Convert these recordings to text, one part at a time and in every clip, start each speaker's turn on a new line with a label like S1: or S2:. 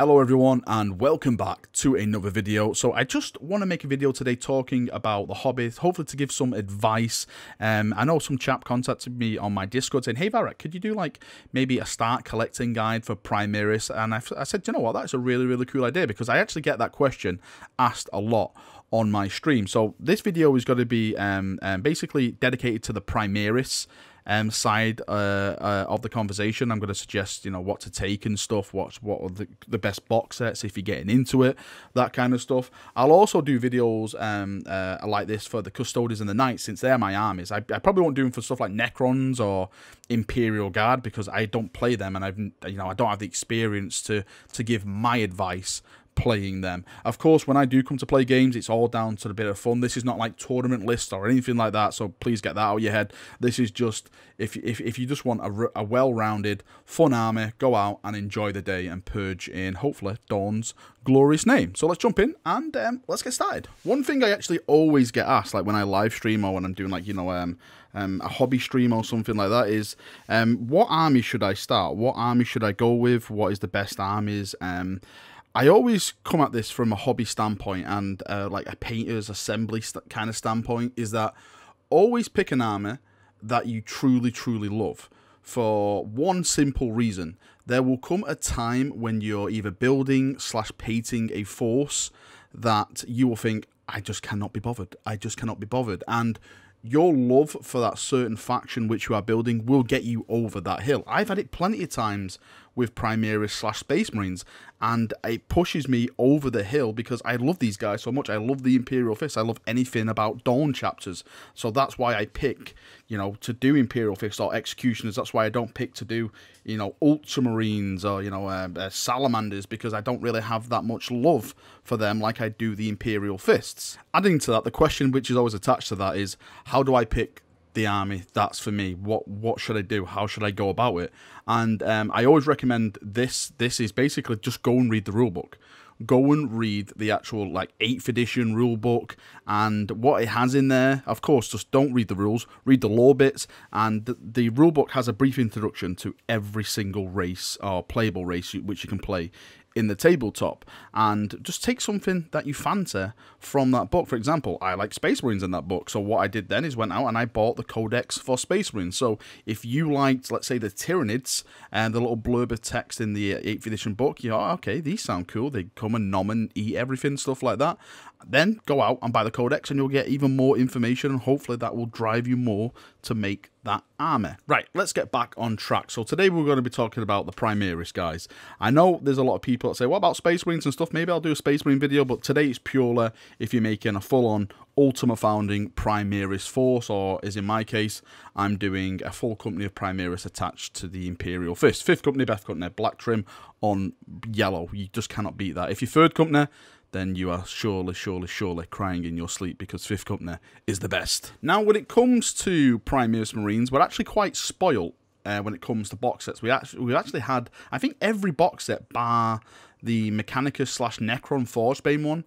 S1: Hello everyone and welcome back to another video. So I just want to make a video today talking about The Hobbit, hopefully to give some advice. Um, I know some chap contacted me on my Discord saying, hey Varek, could you do like maybe a start collecting guide for Primaris? And I, I said, you know what, that's a really, really cool idea because I actually get that question asked a lot on my stream. So this video is going to be um, um, basically dedicated to the Primaris um, side uh, uh, of the conversation. I'm going to suggest you know what to take and stuff, what's what are the, the best box sets if you're getting into it, that kind of stuff. I'll also do videos um, uh, like this for the Custodians and the Knights since they're my armies. I, I, probably won't do them for stuff like Necrons or Imperial Guard because I don't play them and I've you know I don't have the experience to to give my advice playing them. Of course, when I do come to play games, it's all down to the bit of fun. This is not like tournament lists or anything like that, so please get that out of your head. This is just, if, if, if you just want a, a well-rounded, fun army, go out and enjoy the day and purge in, hopefully, Dawn's glorious name. So let's jump in and um, let's get started. One thing I actually always get asked, like when I live stream or when I'm doing like, you know, um, um, a hobby stream or something like that is um, what army should I start? What army should I go with? What is the best armies? Um, I always come at this from a hobby standpoint and uh, like a painter's assembly kind of standpoint is that always pick an armor that you truly, truly love for one simple reason. There will come a time when you're either building slash painting a force that you will think, I just cannot be bothered. I just cannot be bothered. And your love for that certain faction which you are building will get you over that hill. I've had it plenty of times with Primaris slash Space Marines, and it pushes me over the hill because I love these guys so much. I love the Imperial Fist. I love anything about Dawn chapters, so that's why I pick, you know, to do Imperial Fist or Executioners. That's why I don't pick to do, you know, Ultramarines or you know uh, uh, Salamanders because I don't really have that much love for them like I do the Imperial Fists. Adding to that, the question which is always attached to that is how do I pick the army. That's for me. What what should I do? How should I go about it? And um, I always recommend this. This is basically just go and read the rule book. Go and read the actual like eighth edition rule book and what it has in there. Of course, just don't read the rules. Read the law bits, and the, the rule book has a brief introduction to every single race or playable race which you can play in the tabletop and just take something that you fancy from that book. For example, I like Space Marines in that book. So what I did then is went out and I bought the Codex for Space Marines. So if you liked, let's say, the Tyranids and the little blurb of text in the 8th edition book, you're okay, these sound cool. They come and nom and eat everything, stuff like that. Then go out and buy the codex, and you'll get even more information, and hopefully that will drive you more to make that armor. Right, let's get back on track. So today we're going to be talking about the Primaris, guys. I know there's a lot of people that say, what about Space Marines and stuff? Maybe I'll do a Space Marine video, but today it's purely if you're making a full-on Ultima Founding Primaris Force, or as in my case, I'm doing a full company of Primaris attached to the Imperial Fist. Fifth company, Beth Company, Black Trim on yellow. You just cannot beat that. If you're third company, then you are surely, surely, surely crying in your sleep because Fifth Company is the best. Now, when it comes to Primus Marines, we're actually quite spoilt uh, when it comes to box sets. We actually, we have actually had, I think, every box set bar the Mechanicus slash Necron Forgebane one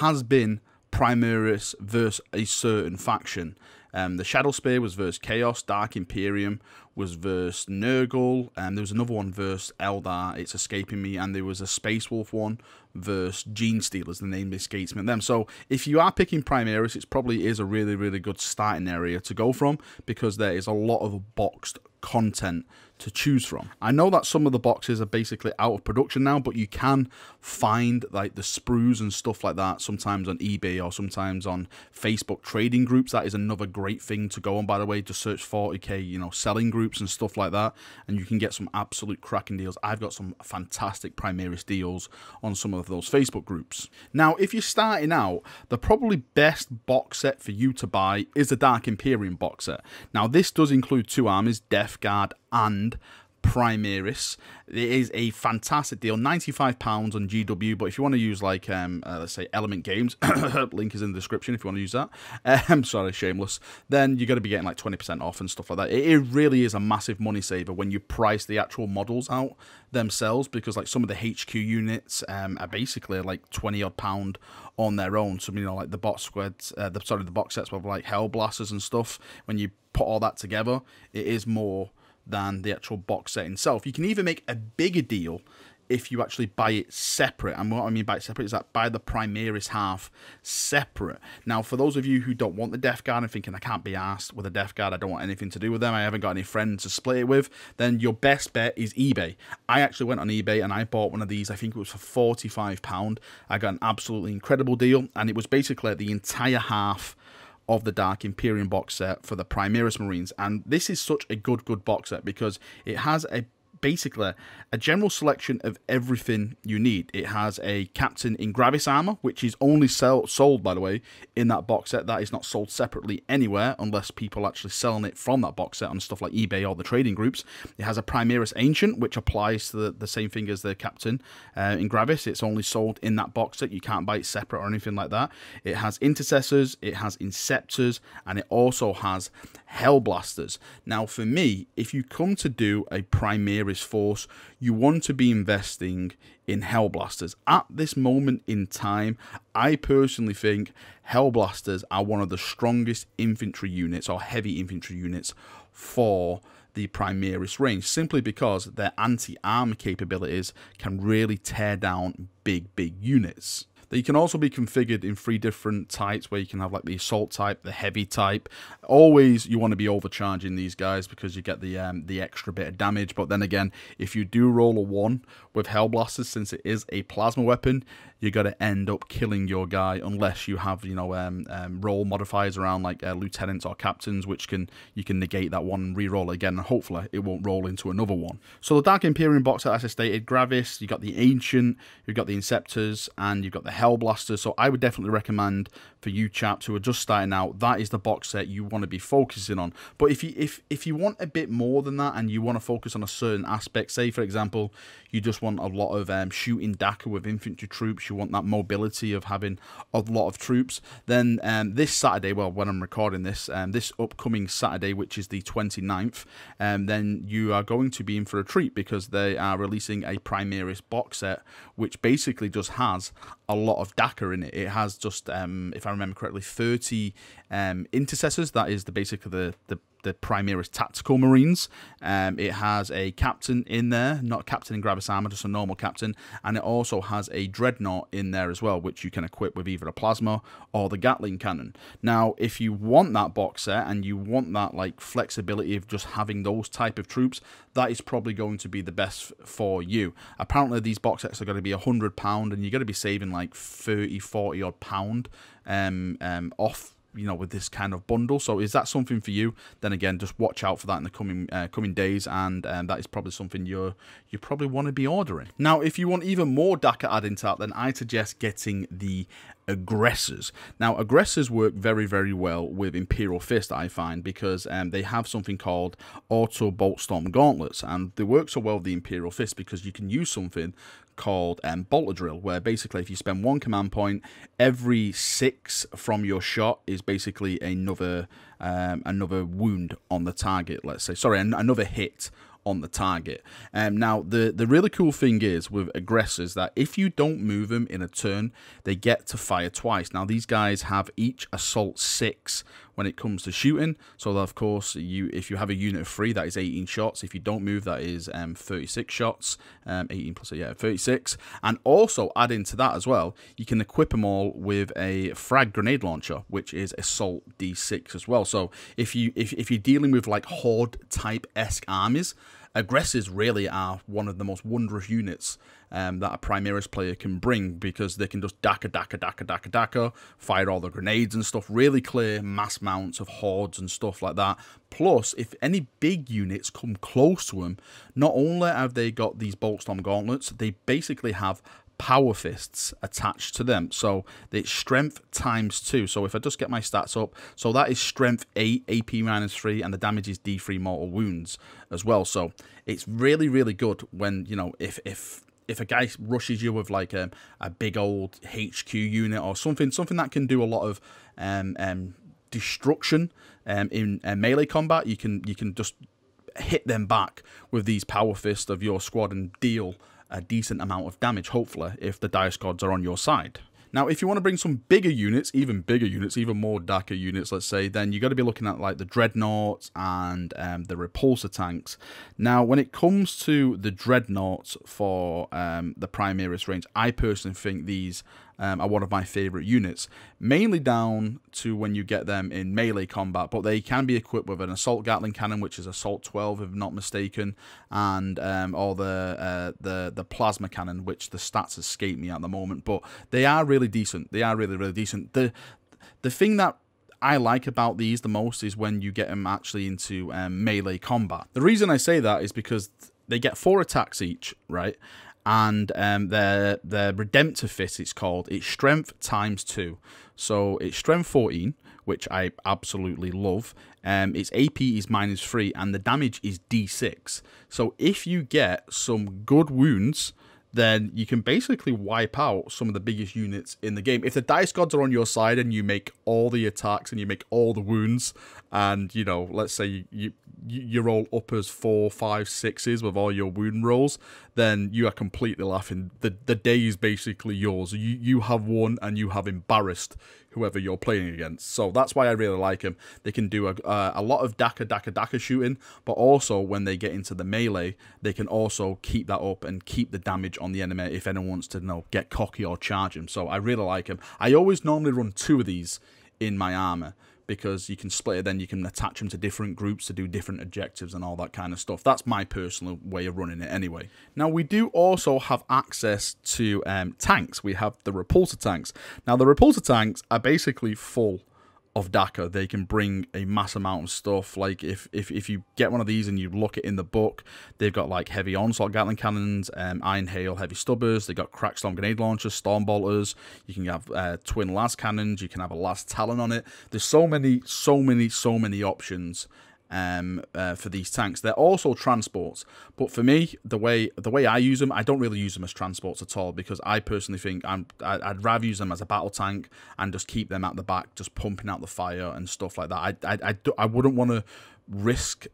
S1: has been Primaris versus a certain faction. Um, the Shadow Spear was versus Chaos, Dark Imperium was verse Nurgle, and there was another one verse Eldar, it's escaping me, and there was a Space Wolf one versus Gene Stealers, the name escapes me them. So if you are picking Primaris, it probably is a really, really good starting area to go from because there is a lot of boxed content to choose from. I know that some of the boxes are basically out of production now, but you can find like the sprues and stuff like that sometimes on eBay or sometimes on Facebook trading groups. That is another great thing to go on, by the way, to search 40k, you know, selling groups groups and stuff like that, and you can get some absolute cracking deals. I've got some fantastic Primaris deals on some of those Facebook groups. Now, if you're starting out, the probably best box set for you to buy is the Dark Imperium box set. Now, this does include two armies, Death Guard and Primaris. It is a fantastic deal, £95 on GW, but if you want to use, like, um, uh, let's say Element Games, link is in the description if you want to use that, I'm um, sorry, shameless, then you're going to be getting, like, 20% off and stuff like that. It, it really is a massive money saver when you price the actual models out themselves, because, like, some of the HQ units um, are basically, like, 20-odd pound on their own. So, you know, like, the box squads, uh, the, sorry, the box sets with, like, Hellblasters and stuff, when you put all that together, it is more than the actual box set itself. You can even make a bigger deal if you actually buy it separate. And what I mean by separate is that buy the Primaris half separate. Now, for those of you who don't want the Death Guard and thinking I can't be asked with a Death Guard, I don't want anything to do with them, I haven't got any friends to split it with, then your best bet is eBay. I actually went on eBay and I bought one of these, I think it was for £45. I got an absolutely incredible deal and it was basically the entire half of the Dark Imperium box set for the Primaris Marines. And this is such a good, good box set because it has a basically a general selection of everything you need. It has a Captain in Gravis armor, which is only sell, sold, by the way, in that box set. That is not sold separately anywhere unless people actually selling it from that box set on stuff like eBay or the trading groups. It has a Primaris Ancient, which applies to the, the same thing as the Captain uh, in Gravis. It's only sold in that box set. You can't buy it separate or anything like that. It has Intercessors, it has Inceptors, and it also has Hellblasters. Now, for me, if you come to do a Primaris Force, you want to be investing in Hellblasters. At this moment in time, I personally think Hellblasters are one of the strongest infantry units or heavy infantry units for the Primaris range simply because their anti armor capabilities can really tear down big, big units. They can also be configured in three different types where you can have like the assault type, the heavy type. Always you want to be overcharging these guys because you get the um, the extra bit of damage. But then again, if you do roll a one with Hellblasters, since it is a plasma weapon, you're going to end up killing your guy unless you have you know um, um, role modifiers around like uh, lieutenants or captains, which can you can negate that one and re-roll again, and hopefully it won't roll into another one. So the Dark Imperium box as I stated, Gravis, you got the Ancient, you've got the Inceptors, and you've got the Hellblaster. So I would definitely recommend for you chaps who are just starting out, that is the box set you want to be focusing on. But if you if if you want a bit more than that and you want to focus on a certain aspect, say for example, you just want a lot of um, shooting DACA with infantry troops, you want that mobility of having a lot of troops, then um, this Saturday, well, when I'm recording this, um, this upcoming Saturday, which is the 29th, um, then you are going to be in for a treat because they are releasing a Primaris box set, which basically just has a lot of DACA in it. It has just, um, if I I remember correctly, 30 um, intercessors. That is the basic of the, the the Primaris Tactical Marines. Um, it has a captain in there, not captain in Gravis armor, just a normal captain, and it also has a Dreadnought in there as well, which you can equip with either a plasma or the Gatling cannon. Now, if you want that box set and you want that like flexibility of just having those type of troops, that is probably going to be the best for you. Apparently, these box sets are going to be a hundred pound, and you're going to be saving like 30, 40 odd pound um, um, off you know with this kind of bundle so is that something for you then again just watch out for that in the coming uh, coming days and um, that is probably something you're you probably want to be ordering now if you want even more DACA add into that, then I suggest getting the aggressors. Now, aggressors work very, very well with Imperial Fist, I find, because um, they have something called auto boltstorm gauntlets, and they work so well with the Imperial Fist because you can use something called um, Bolter Drill, where basically if you spend one command point, every six from your shot is basically another um, another wound on the target, let's say. Sorry, an another hit on the target. Um, now, the, the really cool thing is with aggressors that if you don't move them in a turn, they get to fire twice. Now, these guys have each assault six when it comes to shooting. So, of course, you if you have a unit of three, that is 18 shots. If you don't move, that is um, 36 shots. Um, 18 plus, yeah, 36. And also, add into that as well, you can equip them all with a frag grenade launcher, which is assault D6 as well. So, if you if, if you're dealing with like horde type esque armies, aggressors really are one of the most wondrous units um, that a Primaris player can bring because they can just daka daka daka daka daka, fire all the grenades and stuff, really clear mass mounts of hordes and stuff like that. Plus, if any big units come close to them, not only have they got these Boltstorm gauntlets, they basically have power fists attached to them. So it's strength times two. So if I just get my stats up, so that is strength eight, AP minus three, and the damage is D3 mortal wounds as well. So it's really, really good when, you know, if, if if a guy rushes you with like a, um, a big old HQ unit or something, something that can do a lot of um, um, destruction um, in uh, melee combat, you can you can just hit them back with these power fists of your squad and deal a decent amount of damage, hopefully, if the dice gods are on your side. Now, if you want to bring some bigger units, even bigger units, even more darker units, let's say, then you got to be looking at like the dreadnoughts and um, the repulsor tanks. Now, when it comes to the dreadnoughts for um, the Primaris range, I personally think these um, are one of my favorite units, mainly down to when you get them in melee combat, but they can be equipped with an assault Gatling cannon, which is assault 12 if not mistaken, and um, or the uh, the the plasma cannon, which the stats escape me at the moment, but they are really decent. They are really really decent. The the thing that I like about these the most is when you get them actually into um, melee combat. The reason I say that is because they get four attacks each, right? and um, their their redemptive fit it's called it's strength times two so it's strength 14 which i absolutely love um, its ap is minus three and the damage is d6 so if you get some good wounds then you can basically wipe out some of the biggest units in the game. If the dice gods are on your side and you make all the attacks and you make all the wounds, and you know let's say you, you you roll uppers four five sixes with all your wound rolls then you are completely laughing the the day is basically yours you you have won and you have embarrassed whoever you're playing against so that's why i really like them they can do a, uh, a lot of daka daka daka shooting but also when they get into the melee they can also keep that up and keep the damage on the enemy if anyone wants to you know get cocky or charge him so i really like them i always normally run two of these in my armor because you can split it, then you can attach them to different groups to do different objectives and all that kind of stuff. That's my personal way of running it anyway. Now, we do also have access to um, tanks. We have the repulsor tanks. Now, the repulsor tanks are basically full of DACA. They can bring a mass amount of stuff. Like if if, if you get one of these and you look it in the book, they've got like heavy onslaught Gatling cannons, um, iron hail heavy stubbers. They got crack storm grenade launchers, storm bolters. You can have uh, twin last cannons. You can have a last talon on it. There's so many, so many, so many options um, uh, for these tanks. They're also transports, but for me, the way the way I use them, I don't really use them as transports at all because I personally think I'm I'd rather use them as a battle tank and just keep them at the back, just pumping out the fire and stuff like that. I I I, I wouldn't want to risk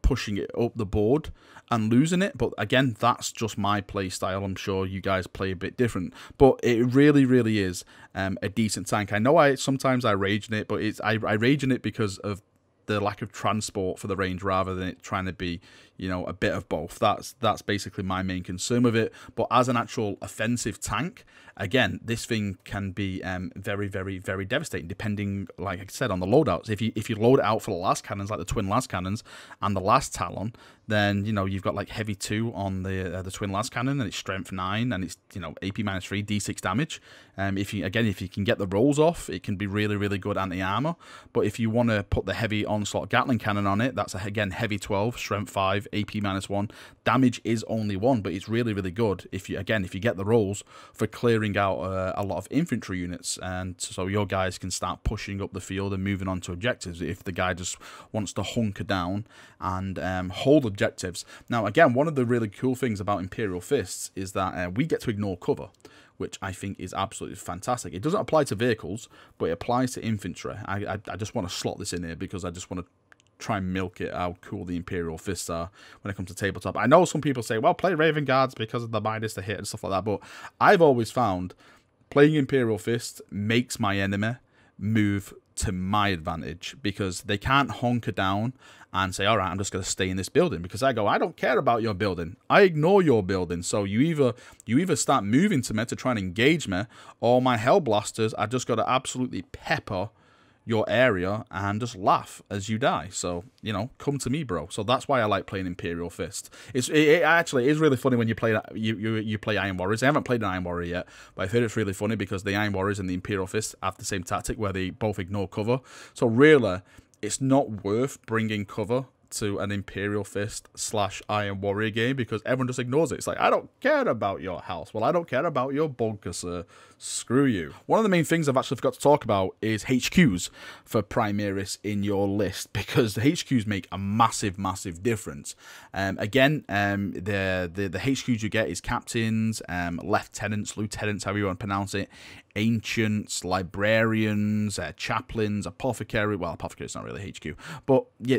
S1: pushing it up the board and losing it. But again, that's just my play style. I'm sure you guys play a bit different, but it really, really is um, a decent tank. I know I sometimes I rage in it, but it's I, I rage in it because of the lack of transport for the range rather than it trying to be you know a bit of both that's that's basically my main concern with it but as an actual offensive tank again this thing can be um, very very very devastating depending like i said on the loadouts if you if you load it out for the last cannons like the twin last cannons and the last talon then you know you've got like heavy two on the uh, the twin last cannon, and it's strength nine, and it's you know AP minus three, D six damage. Um, if you again if you can get the rolls off, it can be really really good anti armor. But if you want to put the heavy onslaught Gatling cannon on it, that's a, again heavy twelve, strength five, AP minus one. Damage is only one, but it's really really good if you again if you get the rolls for clearing out uh, a lot of infantry units, and so your guys can start pushing up the field and moving on to objectives. If the guy just wants to hunker down and um, hold a objectives. Now, again, one of the really cool things about Imperial Fists is that uh, we get to ignore cover, which I think is absolutely fantastic. It doesn't apply to vehicles, but it applies to infantry. I, I, I just want to slot this in here because I just want to try and milk it how cool the Imperial Fists are when it comes to tabletop. I know some people say, well, play Raven Guards because of the minus to hit and stuff like that, but I've always found playing Imperial Fist makes my enemy move to my advantage because they can't honker down and say, all right, I'm just going to stay in this building because I go, I don't care about your building. I ignore your building. So you either you either start moving to me to try and engage me or my hell blasters are just got to absolutely pepper your area and just laugh as you die. So, you know, come to me, bro. So that's why I like playing Imperial Fist. It's it, it actually is really funny when you play you, you you play Iron Warriors. I haven't played an Iron Warrior yet, but I've heard it's really funny because the Iron Warriors and the Imperial Fist have the same tactic where they both ignore cover. So really, it's not worth bringing cover to an Imperial Fist slash Iron Warrior game because everyone just ignores it. It's like, I don't care about your house. Well, I don't care about your bunker, sir. Screw you. One of the main things I've actually forgot to talk about is HQs for Primaris in your list because the HQs make a massive, massive difference. Um, again, um, the, the, the HQs you get is captains, um, lieutenants, lieutenants, however you want to pronounce it, ancients, librarians, uh, chaplains, apothecary. Well, apothecary is not really HQ, but yeah,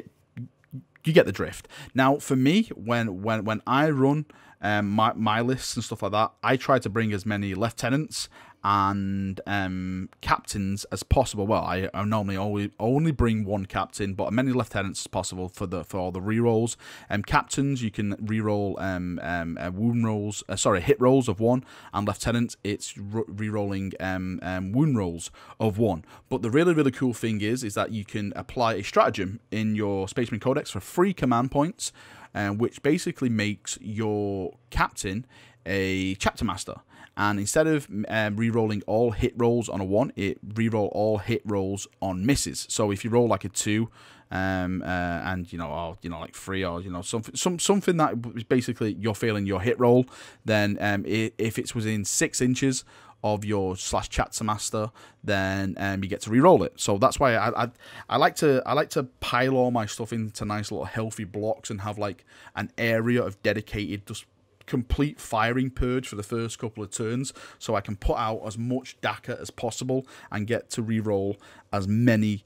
S1: you get the drift. Now, for me, when when when I run um, my, my lists and stuff like that, I try to bring as many lieutenants and um, captains as possible. Well, I, I, normally only only bring one captain, but as many lieutenants as possible for the for all the rerolls. Um, captains you can reroll um, um uh, wound rolls, uh, sorry, hit rolls of one, and lieutenants it's rerolling um, um, wound rolls of one. But the really really cool thing is is that you can apply a stratagem in your Spaceman Codex for free command points, uh, which basically makes your captain a chapter master and instead of um, re-rolling all hit rolls on a 1, it re-roll all hit rolls on misses. So if you roll like a 2 um, uh, and, you know, or, you know, like 3 or, you know, something some, something that is basically you're failing your hit roll, then um, it, if it's within 6 inches of your slash chapter master, then um, you get to re-roll it. So that's why I, I, I like to I like to pile all my stuff into nice little healthy blocks and have like an area of dedicated just complete firing purge for the first couple of turns so I can put out as much DACA as possible and get to reroll as many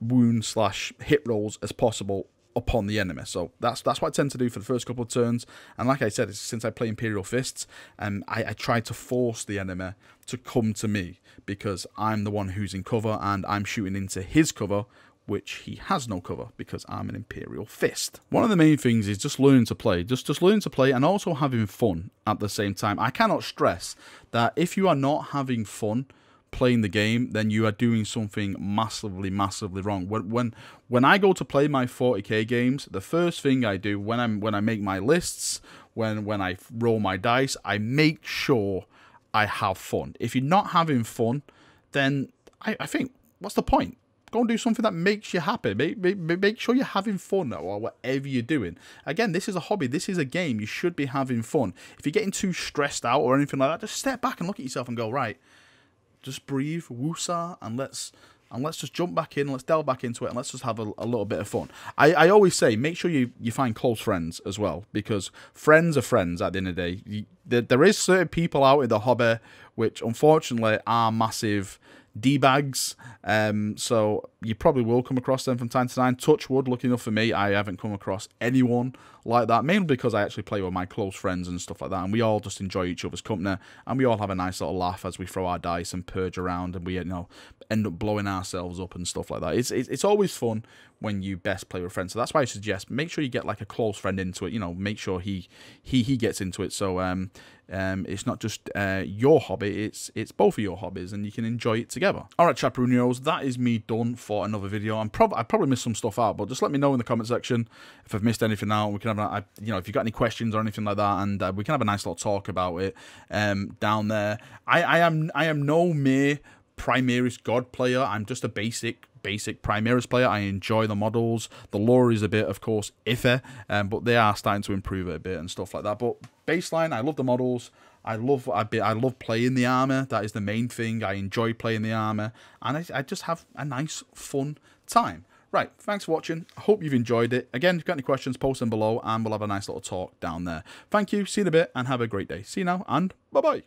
S1: wound slash hit rolls as possible upon the enemy. So that's that's what I tend to do for the first couple of turns. And like I said, since I play Imperial Fists, um, I, I try to force the enemy to come to me because I'm the one who's in cover and I'm shooting into his cover which he has no cover because I'm an Imperial Fist. One of the main things is just learn to play, just, just learn to play and also having fun at the same time. I cannot stress that if you are not having fun playing the game, then you are doing something massively, massively wrong. When, when, when I go to play my 40k games, the first thing I do when, I'm, when I make my lists, when, when I roll my dice, I make sure I have fun. If you're not having fun, then I, I think, what's the point? go and do something that makes you happy. Make, make, make sure you're having fun or whatever you're doing. Again, this is a hobby. This is a game. You should be having fun. If you're getting too stressed out or anything like that, just step back and look at yourself and go, right, just breathe, woosah, and let's and let's just jump back in, let's delve back into it, and let's just have a, a little bit of fun. I, I, always say, make sure you, you find close friends as well, because friends are friends at the end of the day. You, there, there is certain people out in the hobby which, unfortunately, are massive D bags. Um, so you probably will come across them from time to time. Touch wood, lucky enough for me, I haven't come across anyone like that, mainly because I actually play with my close friends and stuff like that, and we all just enjoy each other's company, and we all have a nice little laugh as we throw our dice and purge around, and we you know end up blowing ourselves up and stuff like that. It's it's, it's always fun when you best play with friends, so that's why I suggest make sure you get like a close friend into it. You know, make sure he he he gets into it, so um um, it's not just uh, your hobby, it's it's both of your hobbies and you can enjoy it together. All right, chaperoneros, that is me done for another video. I'm prob I probably missed some stuff out, but just let me know in the comment section if I've missed anything out. We can have I, you know, if you've got any questions or anything like that, and uh, we can have a nice little talk about it um, down there. I, I am I am no mere Primaris God player. I'm just a basic basic Primaris player. I enjoy the models. The lore is a bit, of course, iffy, um, but they are starting to improve it a bit and stuff like that. But baseline, I love the models. I love I, be, I love playing the armor. That is the main thing. I enjoy playing the armor, and I, I just have a nice, fun time. Right, thanks for watching. I hope you've enjoyed it. Again, if you've got any questions, post them below and we'll have a nice little talk down there. Thank you, see you in a bit, and have a great day. See you now, and bye-bye.